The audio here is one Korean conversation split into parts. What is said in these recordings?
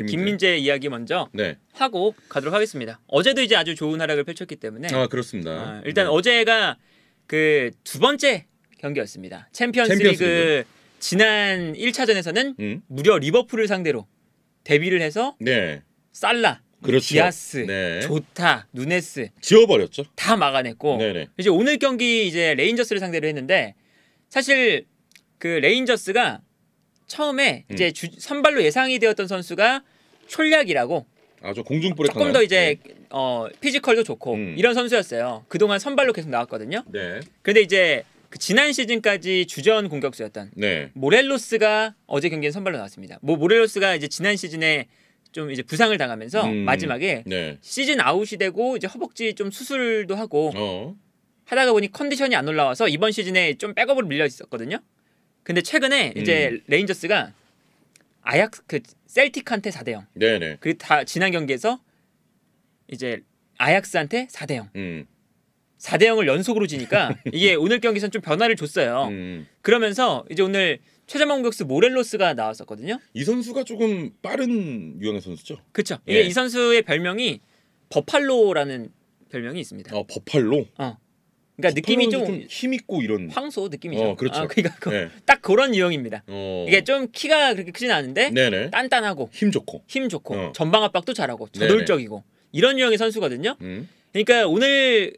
네, 김민재. 김민재. 이야기 먼저 네. 하고 가도록 하겠습니다. 어제도 이제 아주 좋은 하락을 펼쳤기 때문에 아 그렇습니다. 아, 일단 네. 어제가 그 두 번째 경기였습니다. 챔피언스리그 챔피언스 지난 1차전에서는 음? 무려 리버풀을 상대로 데뷔를 해서 네. 살라, 그렇죠. 디아스, 네. 조타, 누네스 지워버렸죠. 다 막아냈고 네네. 이제 오늘 경기 이제 레인저스를 상대로 했는데 사실 그 레인저스가 처음에 음. 이제 주, 선발로 예상이 되었던 선수가 촐략이라고 아저 공중볼에 조금 더 이제 네. 어 피지컬도 좋고 음. 이런 선수였어요. 그동안 선발로 계속 나왔거든요. 네. 근데 이제 그 지난 시즌까지 주전 공격수였던 네. 모렐로스가 어제 경기에 선발로 나왔습니다. 뭐 모렐로스가 이제 지난 시즌에 좀 이제 부상을 당하면서 음. 마지막에 네. 시즌 아웃이 되고 이제 허벅지 좀 수술도 하고 어. 하다가 보니 컨디션이 안 올라와서 이번 시즌에 좀 백업으로 밀려 있었거든요. 근데 최근에 이제 음. 레인저스가 아약 그 셀틱한테 4대 0. 네네. 그리고 다 지난 경기에서 이제 아약스한테 4대 0. 음. 4대 0을 연속으로 지니까 이게 오늘 경기선 좀 변화를 줬어요. 음. 음. 그러면서 이제 오늘 최전방 공격수 모렐로스가 나왔었거든요. 이 선수가 조금 빠른 유형의 선수죠. 그렇죠. 예. 게이 선수의 별명이 버팔로라는 별명이 있습니다. 아 버팔로? 어. 그러니까 느낌이 좀 힘 있고 이런 황소 느낌이죠. 어, 그렇죠. 아, 그러니까 그, 네. 딱 그런 유형입니다. 어... 이게 좀 키가 그렇게 크진 않은데 네네. 단단하고 힘 좋고 힘 좋고 어. 전방 압박도 잘하고 저돌적이고 이런 유형의 선수거든요. 음. 그러니까 오늘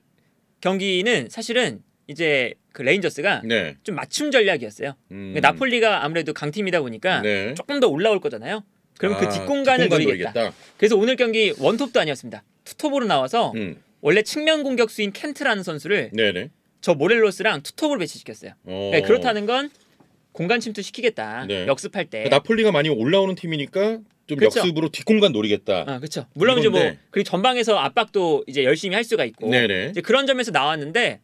경기는 사실은 이제 그 레인저스가 네. 좀 맞춤 전략이었어요. 음. 그러니까 나폴리가 아무래도 강팀이다 보니까 네. 조금 더 올라올 거잖아요. 그럼 그 아, 그 뒷공간을 뒷 노리겠다. 노리겠다. 그래서 오늘 경기 원톱도 아니었습니다. 투톱으로 나와서 음. 원래 측면 공격수인 켄트라는 선수를 네네. 저 모렐로스랑 투톱으로 배치시켰어요. 어... 네, 그렇다는 건 공간 침투 시키겠다. 네. 역습할 때 그러니까 나폴리가 많이 올라오는 팀이니까 좀 그쵸? 그렇죠. 역습으로 뒷공간 노리겠다. 아, 그렇죠. 물론 이건데. 이제 뭐 그리고 전방에서 압박도 이제 열심히 할 수가 있고 네네. 이제 그런 점에서 나왔는데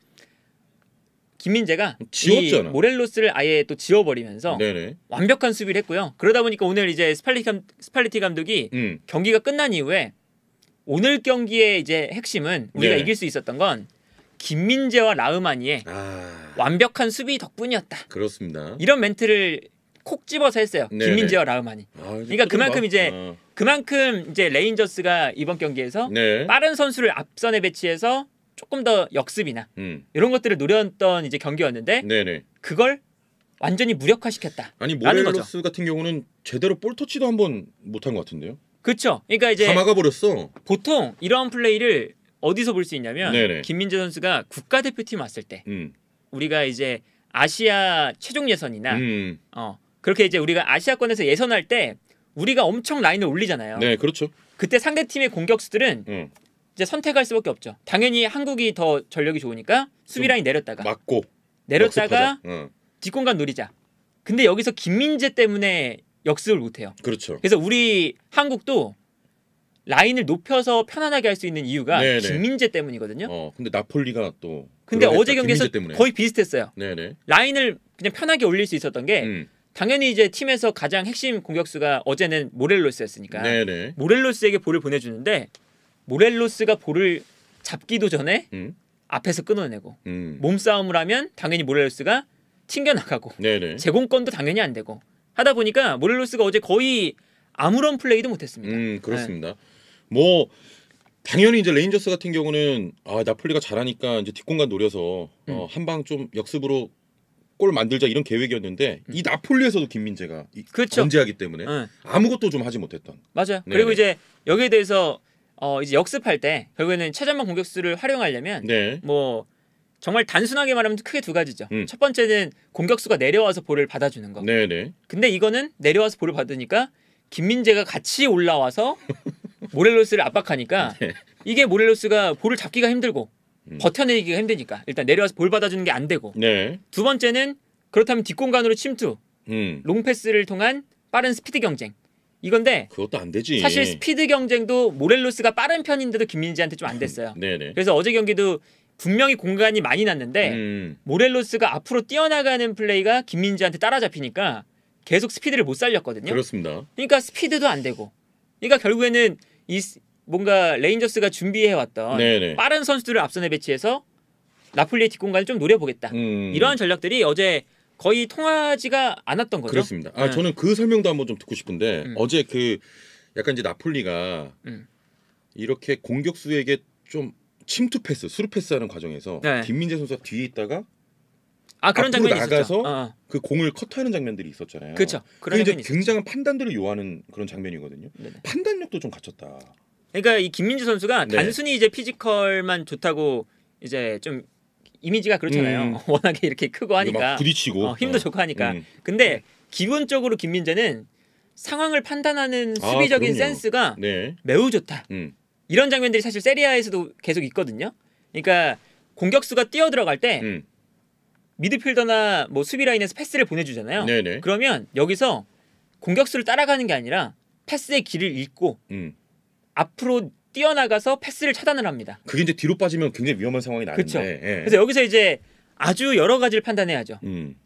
김민재가 지웠잖아. 모렐로스를 아예 또 지워버리면서 네네. 완벽한 수비를 했고요. 그러다 보니까 오늘 이제 스팔리티, 감, 스팔리티 감독이 음. 경기가 끝난 이후에 오늘 경기의 이제 핵심은 우리가 네. 이길 수 있었던 건 김민재와 라흐마니의 아... 완벽한 수비 덕분이었다. 그렇습니다. 이런 멘트를 콕 집어서 했어요. 네네. 김민재와 네. 라흐마니. 아, 그러니까 그만큼 이제 아. 그만큼 이제 레인저스가 이번 경기에서 네. 빠른 선수를 앞선에 배치해서 조금 더 역습이나 음. 이런 것들을 노렸던 이제 경기였는데 네네. 네. 그걸 완전히 무력화시켰다. 아니 모렐로스 같은 경우는 제대로 볼 터치도 한번 못한 것 같은데요. 그렇죠. 그러니까 이제 다 막아버렸어. 보통 이런 플레이를 어디서 볼 수 있냐면 네네. 김민재 선수가 국가대표팀 왔을 때 음. 우리가 이제 아시아 최종 예선이나 음. 어 그렇게 이제 우리가 아시아권에서 예선할 때 우리가 엄청 라인을 올리잖아요. 네, 그렇죠. 그때 상대 팀의 공격수들은 음. 이제 선택할 수밖에 없죠. 당연히 한국이 더 전력이 좋으니까 수비 라인 내렸다가 맞고 내렸다가 어. 뒷공간 노리자. 근데 여기서 김민재 때문에 역습을 못해요. 그렇죠. 그래서 우리 한국도 라인을 높여서 편안하게 할 수 있는 이유가 네네. 김민재 때문이거든요. 어, 근데 나폴리가 또 근데 그러니까 어제 경기에서 거의 비슷했어요. 네네. 라인을 그냥 편하게 올릴 수 있었던 게 음. 당연히 이제 팀에서 가장 핵심 공격수가 어제는 모렐로스였으니까 네네. 모렐로스에게 볼을 보내주는데 모렐로스가 볼을 잡기도 전에 음. 앞에서 끊어내고 음. 몸싸움을 하면 당연히 모렐로스가 튕겨나가고 네네. 제공권도 당연히 안 되고 하다 보니까 모렐로스가 어제 거의 아무런 플레이도 못했습니다. 음 그렇습니다. 네. 뭐 당연히 이제 레인저스 같은 경우는 아 나폴리가 잘하니까 이제 뒷공간 노려서 어, 음. 어, 한방 좀 역습으로 골 만들자 이런 계획이었는데 음. 이 나폴리에서도 김민재가 그렇죠. 존재하기 때문에 네. 아무것도 좀 하지 못했던. 맞아요. 네네. 그리고 네. 이제 여기에 대해서 어 이제 역습할 때 결국에는 최전방 공격수를 활용하려면 네. 뭐 정말 단순하게 말하면 크게 두 가지죠. 음. 첫 번째는 공격수가 내려와서 볼을 받아주는 거. 네네. 네. 근데 이거는 내려와서 볼을 받으니까 김민재가 같이 올라와서 모렐로스를 압박하니까 네. 이게 모렐로스가 볼을 잡기가 힘들고 음. 버텨내기가 힘드니까 일단 내려와서 볼 받아주는 게 안 되고 네. 두 번째는 그렇다면 뒷공간으로 침투 음. 롱패스를 통한 빠른 스피드 경쟁 이건데 그것도 안 되지. 사실 스피드 경쟁도 모렐로스가 빠른 편인데도 김민재한테 좀 안 됐어요. 음. 네, 네 그래서 어제 경기도 분명히 공간이 많이 났는데 음. 모렐로스가 앞으로 뛰어나가는 플레이가 김민지한테 따라잡히니까 계속 스피드를 못 살렸거든요. 그렇습니다. 그러니까 스피드도 안 되고. 그러니까 결국에는 이 뭔가 레인저스가 준비해왔던 네네. 네. 빠른 선수들을 앞선에 배치해서 나폴리의 뒷공간을 좀 노려보겠다. 음. 이러한 전략들이 어제 거의 통하지가 않았던 거죠. 그렇습니다. 아 음. 저는 그 설명도 한번 좀 듣고 싶은데 음. 어제 그 약간 이제 나폴리가 음. 이렇게 공격수에게 좀 침투 패스, 수루 패스하는 과정에서 네. 김민재 선수가 뒤에 있다가 아 그런 장면이 나가서 어, 어. 그 공을 커트하는 장면들이 있었잖아요. 그렇죠. 그런 이 굉장한 판단들을 요하는 그런 장면이거든요. 네네. 판단력도 좀 갖췄다. 그러니까 이 김민재 선수가 네. 단순히 이제 피지컬만 좋다고 이제 좀 이미지가 그렇잖아요. 음. 워낙에 이렇게 크고 하니까 부딪히고 어, 힘도 어. 좋고 하니까. 음. 근데 기본적으로 김민재는 상황을 판단하는 아, 수비적인 아, 센스가 네. 매우 좋다. 음. 이런 장면들이 사실 세리아에서도 계속 있거든요. 그러니까 공격수가 뛰어 들어갈 때 음. 미드필더나 뭐 수비 라인에서 패스를 보내주잖아요. 네네. 그러면 여기서 공격수를 따라가는 게 아니라 패스의 길을 잃고 음. 앞으로 뛰어나가서 패스를 차단을 합니다. 그게 이제 뒤로 빠지면 굉장히 위험한 상황이 나는데. 그렇죠. 예. 그래서 여기서 이제 아주 여러 가지를 판단해야죠. 음.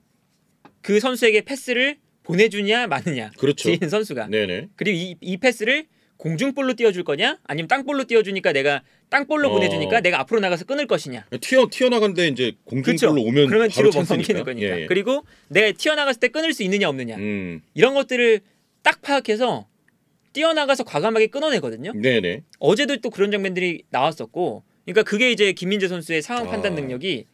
그 선수에게 패스를 보내주냐 마느냐. 그렇죠. 지인 선수가. 네네. 그리고 이, 이 패스를 공중볼로 띄워줄 거냐? 아니면 땅볼로 띄워주니까 내가 땅볼로 어. 보내주니까 내가 앞으로 나가서 끊을 것이냐? 튀어 튀어나간데 이제 공중볼로 오면 그러면 뒤로 벗어기는 거니까. 예, 예. 그리고 내가 튀어나갔을 때 끊을 수 있느냐 없느냐 음. 이런 것들을 딱 파악해서 뛰어나가서 과감하게 끊어내거든요. 네네. 네. 어제도 또 그런 장면들이 나왔었고, 그러니까 그게 이제 김민재 선수의 상황 아. 판단 능력이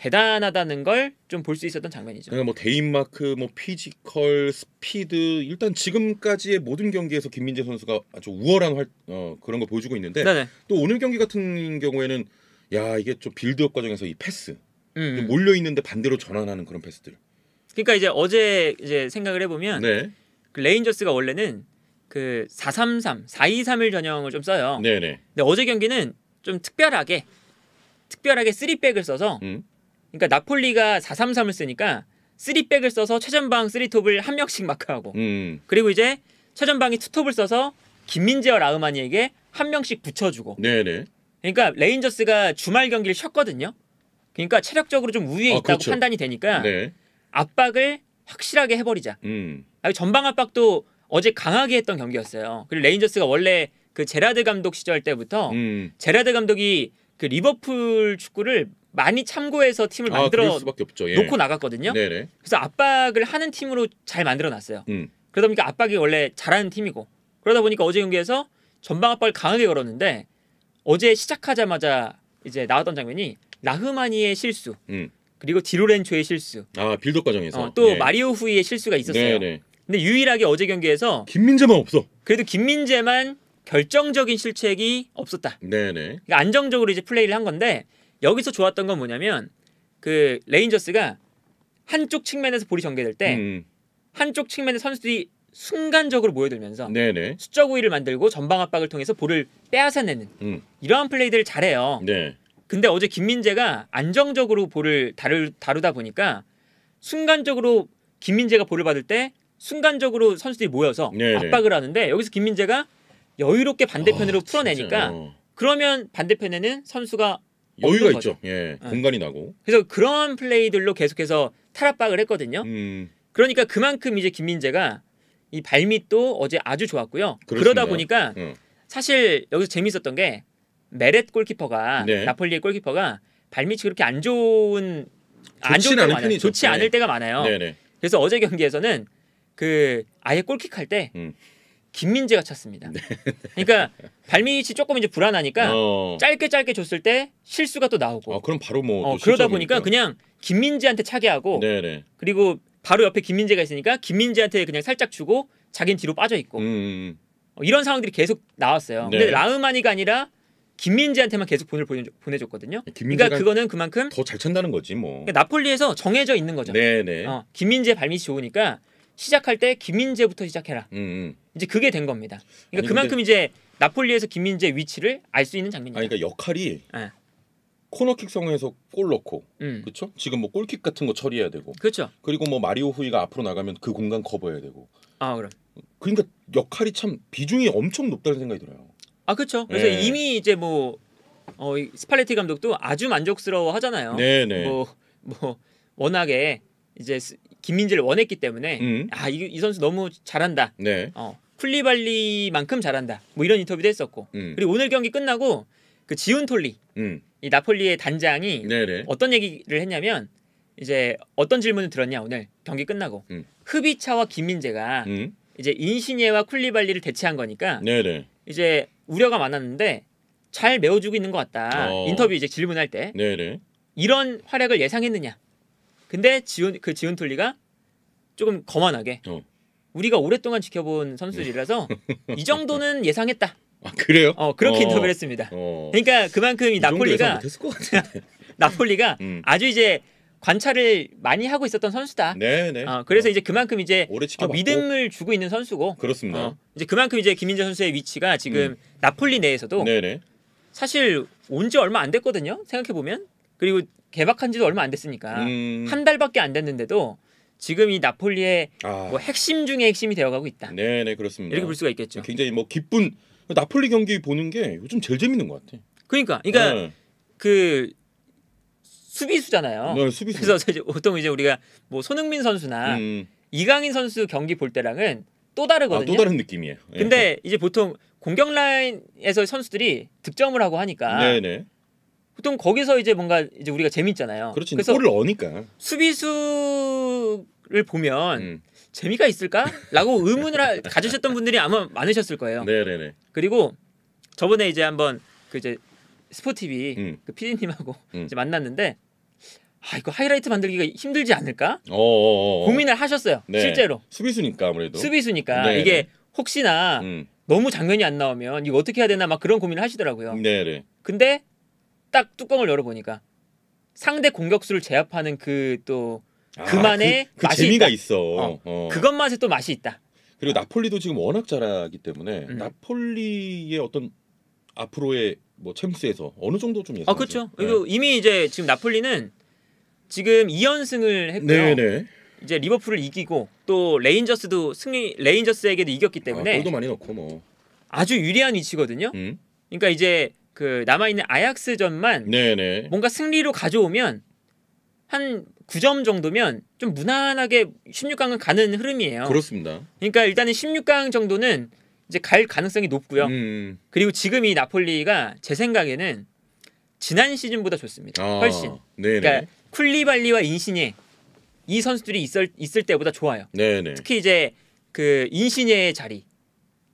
대단하다는 걸 좀 볼 수 있었던 장면이죠. 그러니까 뭐 데인마크, 뭐 피지컬, 스피드 일단 지금까지의 모든 경기에서 김민재 선수가 아주 우월한 활, 어, 그런 걸 보여주고 있는데 네네. 또 오늘 경기 같은 경우에는 야 이게 좀 빌드업 과정에서 이 패스 음, 음. 몰려 있는데 반대로 전환하는 그런 패스들. 그러니까 이제 어제 이제 생각을 해보면 네. 그 레인저스가 원래는 그 433, 4231 전형을 좀 써요. 네네. 근데 어제 경기는 좀 특별하게 특별하게 3백을 써서 음. 그러니까 나폴리가 4-3-3을 쓰니까 3백을 써서 최전방 3톱을 한 명씩 마크하고 음. 그리고 이제 최전방이 2톱을 써서 김민재와 라흐마니에게 한 명씩 붙여주고 네네. 네. 그러니까 레인저스가 주말 경기를 쉬었거든요. 그러니까 체력적으로 좀 우위에 아, 있다고 그렇죠. 판단이 되니까 네. 압박을 확실하게 해버리자. 음. 아니, 전방 압박도 어제 강하게 했던 경기였어요. 그리고 레인저스가 원래 그 제라드 감독 시절 때부터 음. 제라드 감독이 그 리버풀 축구를 많이 참고해서 팀을 아, 만들어 예. 놓고 나갔거든요. 네네. 그래서 압박을 하는 팀으로 잘 만들어 놨어요. 음. 그러다 보니까 압박이 원래 잘하는 팀이고 그러다 보니까 어제 경기에서 전방 압박을 강하게 걸었는데 어제 시작하자마자 이제 나왔던 장면이 라흐마니의 실수 음. 그리고 디로렌초의 실수 아 빌드 과정에서 어, 또 예. 마리오 후이의 실수가 있었어요. 네네. 근데 유일하게 어제 경기에서 김민재만 없어. 그래도 김민재만 결정적인 실책이 없었다. 네네. 그러니까 안정적으로 이제 플레이를 한 건데 여기서 좋았던 건 뭐냐면 그 레인저스가 한쪽 측면에서 볼이 전개될 때 음. 음. 한쪽 측면의 선수들이 순간적으로 모여들면서 네네. 숫적 우위를 만들고 전방 압박을 통해서 볼을 빼앗아내는 음. 이러한 플레이들을 잘해요. 네. 근데 어제 김민재가 안정적으로 볼을 다루, 다루다 보니까 순간적으로 김민재가 볼을 받을 때 순간적으로 선수들이 모여서 네네. 네. 압박을 하는데 여기서 김민재가 여유롭게 반대편으로 어, 풀어내니까 진짜, 어. 그러면 반대편에는 선수가 여유가 거죠. 있죠. 예, 네. 공간이 나고. 그래서 그런 플레이들로 계속해서 탈압박을 했거든요. 음. 그러니까 그만큼 이제 김민재가 이 발밑도 어제 아주 좋았고요. 그렇습니다. 그러다 보니까 음. 사실 여기서 재밌었던 게 메렛 골키퍼가 네. 나폴리의 골키퍼가 발밑이 그렇게 안 좋은 안 좋은 때가 많아 좋지 않을 네. 때가 많아요. 네네. 그래서 어제 경기에서는 그 아예 골킥 할때 음. 김민재가 찼습니다. 네. 그러니까 발밑이 조금 이제 불안하니까 어. 짧게 짧게 줬을 때 실수가 또 나오고. 아, 그럼 바로 뭐 어, 그러다 보니까 그러니까. 그냥 김민재한테 차게 하고 네네. 그리고 바로 옆에 김민재가 있으니까 김민재한테 그냥 살짝 주고 자기는 뒤로 빠져 있고 음. 음, 음. 어, 이런 상황들이 계속 나왔어요. 네. 근데 라흐마니가 아니라 김민재한테만 계속 본을 보내줬거든요. 그러니까 그거는 그만큼 더잘 찬다는 거지 뭐. 그러니까 나폴리에서 정해져 있는 거죠. 네네. 네. 어, 김민재 발밑이 좋으니까 시작할 때 김민재부터 시작해라. 음. 음. 이제 그게 된 겁니다. 그러니까 아니, 그만큼 이제 나폴리에서 김민재 위치를 알 수 있는 장면이에요. 그러니까 역할이 네. 코너킥 성에서 골 넣고 음. 그렇죠? 지금 뭐 골킥 같은 거 처리해야 되고 그렇죠. 그리고 뭐 마리오 후이가 앞으로 나가면 그 공간 커버해야 되고 아 그럼 그러니까 역할이 참 비중이 엄청 높다는 생각이 들어요. 아 그렇죠. 그래서 네. 이미 이제 뭐 어, 스팔레티 감독도 아주 만족스러워 하잖아요. 네네. 뭐, 뭐 워낙에 이제 김민재를 원했기 때문에 음. 아이 이 선수 너무 잘한다. 네. 어, 쿨리발리만큼 잘한다. 뭐 이런 인터뷰도 했었고 음. 그리고 오늘 경기 끝나고 그 지훈톨리 음. 이 나폴리의 단장이 네네. 네. 어떤 얘기를 했냐면 이제 어떤 질문을 들었냐 오늘 경기 끝나고 음. 흡이차와 김민재가 음. 이제 인신니와 쿨리발리를 대체한 거니까 네네. 네. 이제 우려가 많았는데 잘 메워주고 있는 것 같다. 어. 인터뷰 이제 질문할 때 네네. 네. 이런 활약을 예상했느냐? 근데 지훈 그 지훈 톨리가 조금 거만하게 어. 우리가 오랫동안 지켜본 선수들이라서 네. 이 정도는 예상했다. 아 그래요? 어 그렇게 어. 인터뷰를 했습니다. 어. 그러니까 그만큼 이 나폴리가 나폴리가 음. 아주 이제 관찰을 많이 하고 있었던 선수다. 네네. 네. 어, 그래서 어. 이제 그만큼 이제 어, 믿음을 주고 있는 선수고. 그렇습니다. 어, 이제 그만큼 이제 김민재 선수의 위치가 지금 음. 나폴리 내에서도 네네. 네. 사실 온 지 얼마 안 됐거든요. 생각해 보면 그리고 개막한 지도 얼마 안 됐으니까 음. 한 달밖에 안 됐는데도 지금 이 나폴리의 아. 뭐 핵심 중에 핵심이 되어가고 있다. 네, 네 그렇습니다. 이렇게 볼 수가 있겠죠. 네, 굉장히 뭐 기쁜 나폴리 경기 보는 게 요즘 제일 재밌는 것 같아. 그러니까, 그러니까 네. 그 수비수잖아요. 네, 수비수. 그래서 보통 이제 우리가 뭐 손흥민 선수나 음, 음. 이강인 선수 경기 볼 때랑은 또 다르거든요. 아, 또 다른 느낌이에요. 예. 근데 이제 보통 공격 라인에서 선수들이 득점을 하고 하니까 네네. 네. 보통 거기서 이제 뭔가 이제 우리가 재밌잖아요. 그렇지. 그래서 골을 넣으니까. 수비수를 보면 음. 재미가 있을까라고 의문을 가지셨던 분들이 아마 많으셨을 거예요. 네네네. 그리고 저번에 이제 한번 그 이제 스포티비 음. 그 PD님하고 음. 이제 만났는데 아 이거 하이라이트 만들기가 힘들지 않을까 어어어어. 어, 어, 어. 고민을 하셨어요. 네. 실제로 수비수니까 아무래도 수비수니까 네네. 이게 혹시나 음. 너무 장면이 안 나오면 이거 어떻게 해야 되나 막 그런 고민을 하시더라고요. 네네. 근데 딱 뚜껑을 열어보니까 상대 공격수를 제압하는 그또 아, 그만의 아, 그, 그 맛이 재미가 있다. 있어 어. 어. 그것 만의또 맛이 있다. 그리고 나폴리도 지금 워낙 잘하기 때문에 음. 나폴리의 어떤 앞으로의 뭐 챔스에서 어느 정도 좀 예상. 아 그렇죠. 그리고 이미 이제 지금 나폴리는 지금 2연승을 했고요. 네네. 이제 리버풀을 이기고 또 레인저스도 승리 레인저스에게도 이겼기 아, 때문에 아, 골도 많이 넣고 뭐 아주 유리한 위치거든요. 음? 그러니까 이제 그 남아 있는 아약스전만 네네. 뭔가 승리로 가져오면 한 9점 정도면 좀 무난하게 16강은 가는 흐름이에요. 그렇습니다. 그러니까 일단은 16강 정도는 이제 갈 가능성이 높고요. 음, 음. 그리고 지금 이 나폴리가 제 생각에는 지난 시즌보다 좋습니다. 아, 훨씬. 네네. 그러니까 쿨리발리와 인신니이 선수들이 있을, 있을 때보다 좋아요. 네네. 특히 이제 그인신니의 자리.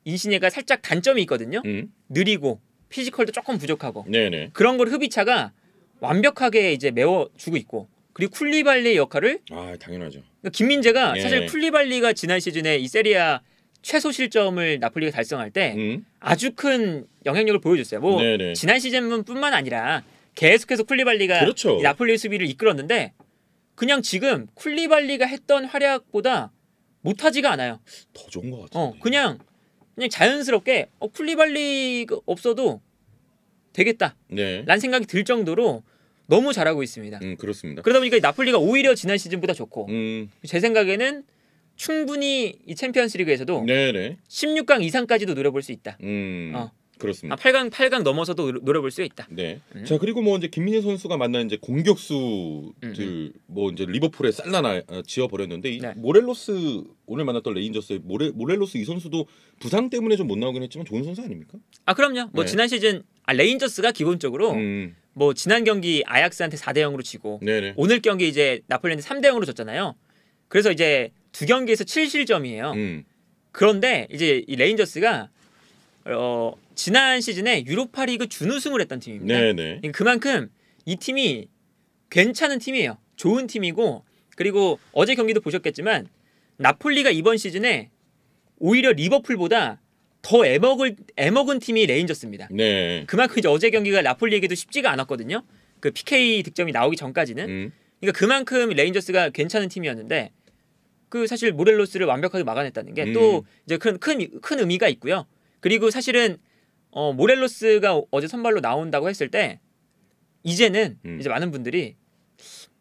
인신니가 살짝 단점이 있거든요. 음. 느리고 피지컬도 조금 부족하고 네네. 그런 걸 흡이차가 완벽하게 이제 메워주고 있고 그리고 쿨리발리 역할을 아 당연하죠. 그러니까 김민재가 네. 사실 쿨리발리가 지난 시즌에 이 세리아 최소 실점을 나폴리가 달성할 때 음? 아주 큰 영향력을 보여줬어요. 뭐 네네. 지난 시즌뿐만 아니라 계속해서 쿨리발리가 그렇죠. 나폴리 수비를 이끌었는데 그냥 지금 쿨리발리가 했던 활약보다 못하지가 않아요. 더 좋은 것 같아요. 어, 그냥 그냥 자연스럽게 어, 쿨리발리가 없어도 되겠다. 네. 라는 생각이 들 정도로 너무 잘하고 있습니다. 음, 그렇습니다. 그러다 보니까 나폴리가 오히려 지난 시즌보다 좋고 음. 제 생각에는 충분히 이 챔피언스리그에서도 네네. 16강 이상까지도 노려볼 수 있다. 음. 어. 그렇습니다. 아, 8강 8강 넘어서도 노려볼 수 있다. 네. 음. 자 그리고 뭐 이제 김민희 선수가 만난 이제 공격수들 음. 음. 뭐 이제 리버풀에 살라나 어, 지어 버렸는데 네. 모렐로스 오늘 만났던 레인저스의 모레, 모렐로스 이 선수도 부상 때문에 좀 못 나오긴 했지만 좋은 선수 아닙니까? 아 그럼요. 뭐 네. 지난 시즌 아, 레인저스가 기본적으로 음. 뭐 지난 경기 아약스한테 4대 0으로 지고 네네. 오늘 경기 이제 나폴리한테 3대 0으로 졌잖아요. 그래서 이제 두 경기에서 7실점이에요. 음. 그런데 이제 이 레인저스가 어, 지난 시즌에 유로파리그 준우승을 했던 팀입니다. 네네. 네. 예, 그만큼 이 팀이 괜찮은 팀이에요. 좋은 팀이고 그리고 어제 경기도 보셨겠지만 나폴리가 이번 시즌에 오히려 리버풀보다 더 애먹을 애먹은 팀이 레인저스입니다. 네. 그만큼 이제 어제 경기가 나폴리에게도 쉽지가 않았거든요. 그 PK 득점이 나오기 전까지는. 음. 그러니까 그만큼 레인저스가 괜찮은 팀이었는데 그 사실 모렐로스를 완벽하게 막아냈다는 게또 음. 이제 큰큰큰 의미가 있고요. 그리고 사실은 어, 모렐로스가 어제 선발로 나온다고 했을 때 이제는 음. 이제 많은 분들이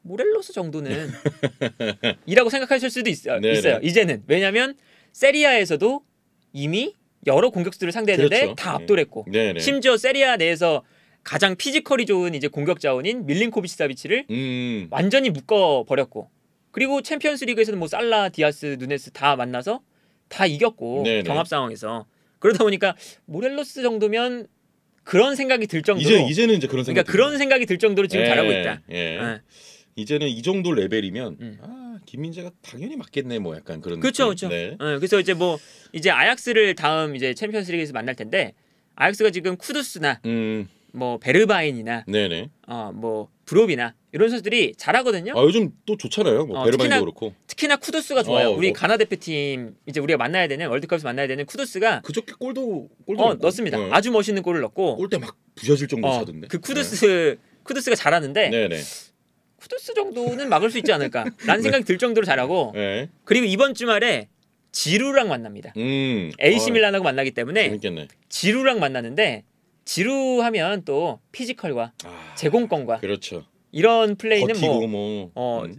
모렐로스 정도는 이라고 생각하실 수도 있, 어요 이제는 왜냐하면 세리아에서도 이미 여러 공격수들을 상대했는데 그렇죠. 다 네. 압도했고 네. 심지어 세리아 내에서 가장 피지컬이 좋은 이제 공격 자원인 밀린코비치 사비치를 음. 완전히 묶어 버렸고 그리고 챔피언스리그에서는 뭐 살라, 디아스, 누네스 다 만나서 다 이겼고 네네. 경합 상황에서 그러다 보니까 모렐로스 정도면 그런 생각이 들 정도로 이제 이제는 이제 그런 생각 그러니까 그런 생각이 들 정도로 지금 예, 잘하고 있다. 예. 아. 이제는 이 정도 레벨이면 음. 아 김민재가 당연히 맞겠네 뭐 약간 그런 그렇죠 그렇죠. 네. 네. 그래서 이제 뭐 이제 아약스를 다음 이제 챔피언스리그에서 만날 텐데 아약스가 지금 쿠두스나 음. 뭐 베르바인이나 네네. 어뭐 브롭이나 이런 선수들이 잘하거든요. 아 요즘 또 좋잖아요. 뭐 어, 베르만도 그렇고. 특히나 쿠두스가 좋아요. 어, 우리 어. 가나 대표팀 이제 우리가 만나야 되는 월드컵에서 만나야 되는 쿠두스가 그저께 골도 골도 어, 넣습니다 네. 아주 멋있는 골을 넣고 골 때 막 부셔질 정도로 어, 던데그 쿠두스 네. 쿠두스가 잘하는데 네네. 쿠두스 정도는 막을 수 있지 않을까라는 네. 생각이 들 정도로 잘하고 네. 그리고 이번 주말에 지루랑 만납니다. 음, 이시 아, 밀란하고 만나기 때문에 재밌겠네. 지루랑 만나는데 지루하면 또 피지컬과 아, 제공권과 그렇죠. 이런 플레이는 뭐, 뭐, 어, 음.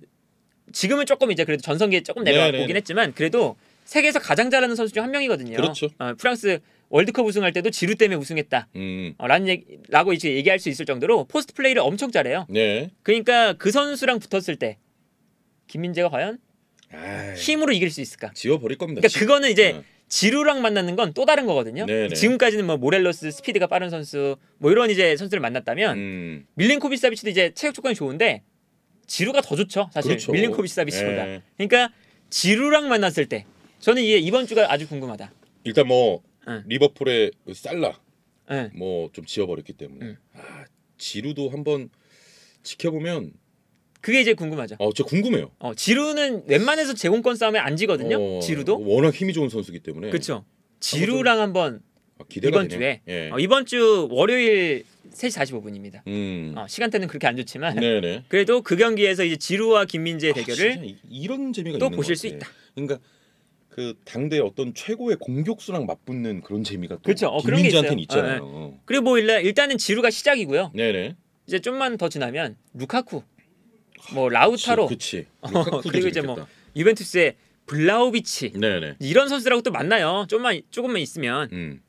지금은 조금 이제 그래도 전성기에 조금 내려오긴 네, 네, 네. 했지만 그래도 세계에서 가장 잘하는 선수 중 한 명이거든요. 그렇죠. 어, 프랑스 월드컵 우승할 때도 지루 때문에 우승했다. 음. 어, 라는 얘기, 라고 이제 얘기할 수 있을 정도로 포스트 플레이를 엄청 잘해요. 네. 그러니까 그 선수랑 붙었을 때 김민재가 과연 에이. 힘으로 이길 수 있을까? 지워버릴 겁니다. 그러니까 지... 그거는 이제 네. 지루랑 만나는 건 또 다른 거거든요. 네네. 네. 지금까지는 뭐 모렐로스 스피드가 빠른 선수 뭐 이런 이제 선수를 만났다면 음. 밀린코비스 사비치도 이제 체력 조건이 좋은데 지루가 더 좋죠. 사실 그렇죠. 밀린코비스 사비치보다. 네. 그러니까 지루랑 만났을 때 저는 이게 이번 주가 아주 궁금하다. 일단 뭐 응. 리버풀의 살라 응. 뭐좀 지어버렸기 때문에 응. 아, 지루도 한번 지켜보면 그게 이제 궁금하죠. 어, 저 궁금해요. 어, 지루는 웬만해서 제공권 싸움에 안 지거든요. 어, 지루도 워낙 힘이 좋은 선수기 때문에. 그렇죠. 지루랑 한번 아, 이번 되네. 주에 예. 어, 이번 주 월요일 3시 45분입니다. 음. 어, 시간대는 그렇게 안 좋지만 네네. 네. 그래도 그 경기에서 이제 지루와 김민재 아, 대결을 아, 이런 재미가 또 보실 수 있다. 그러니까 그 당대 어떤 최고의 공격수랑 맞붙는 그런 재미가 또 그렇죠. 어, 김민재한테는 있잖아요. 어, 네. 그리고 뭐 일단은 지루가 시작이고요. 네네. 네. 이제 좀만 더 지나면 루카쿠 뭐 라우타로 그치, 그치. 어, 뭐 그리고 이제 뭐 유벤투스의 블라우비치 네네. 이런 선수들하고 또 만나요. 조금만 조금만 있으면 음.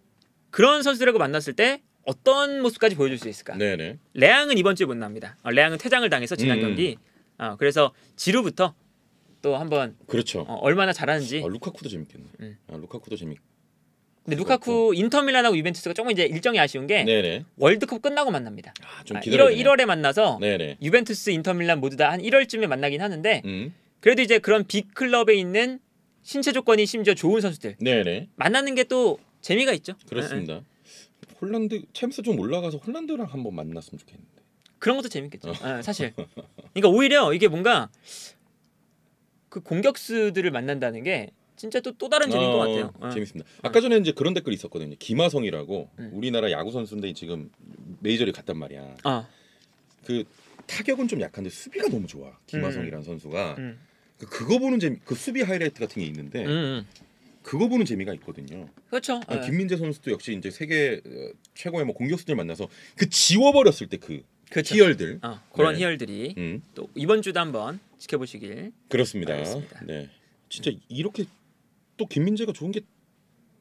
그런 선수들하고 만났을 때 어떤 모습까지 보여줄 수 있을까? 네네. 레앙은 이번 주에 못 납니다. 어, 레앙은 퇴장을 당해서 지난 음. 경기. 어, 그래서 지루부터 또 한번 그렇죠. 어, 얼마나 잘하는지. 아, 루카쿠도 재밌겠네. 음. 아, 루카쿠도 재밌. 근데 네, 루카쿠 인터밀란하고 유벤투스가 조금 이제 일정이 아쉬운 게 네네. 월드컵 끝나고 만납니다. 아, 좀 아, 기다려. 1월 1월에 만나서 네네. 유벤투스, 인터밀란 모두 다 한 1월쯤에 만나긴 하는데 음. 그래도 이제 그런 빅 클럽에 있는 신체 조건이 심지어 좋은 선수들 네네. 만나는 게 또 재미가 있죠. 그렇습니다. 네, 홀란드 챔스 좀 올라가서 홀란드랑 한번 만났으면 좋겠는데. 그런 것도 재밌겠죠. 어. 네, 사실. 그러니까 오히려 이게 뭔가 그 공격수들을 만난다는 게 진짜 또, 또 다른 재미인 어, 것 같아요. 예. 재밌습니다. 어. 아까 전에 이제 그런 댓글이 있었거든요. 김하성이라고 음. 우리나라 야구 선수인데 지금 메이저리 갔단 말이야. 아. 그 타격은 좀 약한데 수비가 너무 좋아. 김하성이라는 음. 선수가 음. 그 그거 보는 재미, 그 수비 하이라이트 같은 게 있는데 음, 음. 그거 보는 재미가 있거든요. 그렇죠. 아, 예. 김민재 선수도 역시 이제 세계 어, 최고의 뭐 공격수들 만나서 그 지워버렸을 때그 그렇죠. 희열들 어, 그런 네. 희열들이 음. 또 이번 주도 한번 지켜보시길 그렇습니다. 알겠습니다. 네, 진짜 이렇게 또 김민재가 좋은 게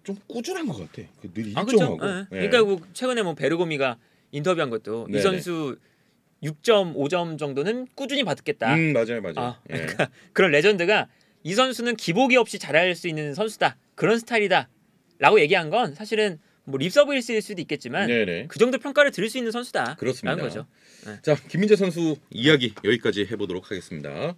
좀 꾸준한 것 같아. 그 늘 아, 그렇죠. 일정하고. 아, 네. 그러니까 뭐 최근에 뭐 베르고미가 인터뷰한 것도 네네. 이 선수 6.5점 정도는 꾸준히 받겠다. 음, 맞아요, 맞아요. 아, 예. 그러니까 예. 그런 레전드가 이 선수는 기복이 없이 잘할 수 있는 선수다. 그런 스타일이다.라고 얘기한 건 사실은 뭐립서브일 수도 있겠지만 네네. 그 정도 평가를 들을 수 있는 선수다. 그렇습니다. 거죠. 네. 자, 김민재 선수 이야기 여기까지 해보도록 하겠습니다.